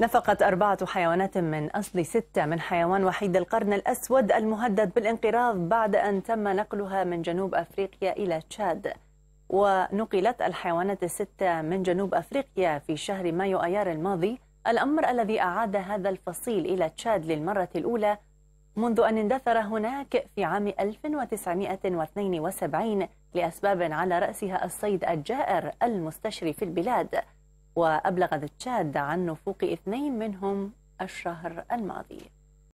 نفقت أربعة حيوانات من أصل ستة من حيوان وحيد القرن الأسود المهدد بالانقراض بعد أن تم نقلها من جنوب أفريقيا إلى تشاد ونقلت الحيوانات الستة من جنوب أفريقيا في شهر مايو أيار الماضي الأمر الذي أعاد هذا الفصيل إلى تشاد للمرة الأولى منذ أن اندثر هناك في عام 1972 لأسباب على رأسها الصيد الجائر المستشري في البلاد وأبلغت تشاد عن نفوق اثنين منهم الشهر الماضي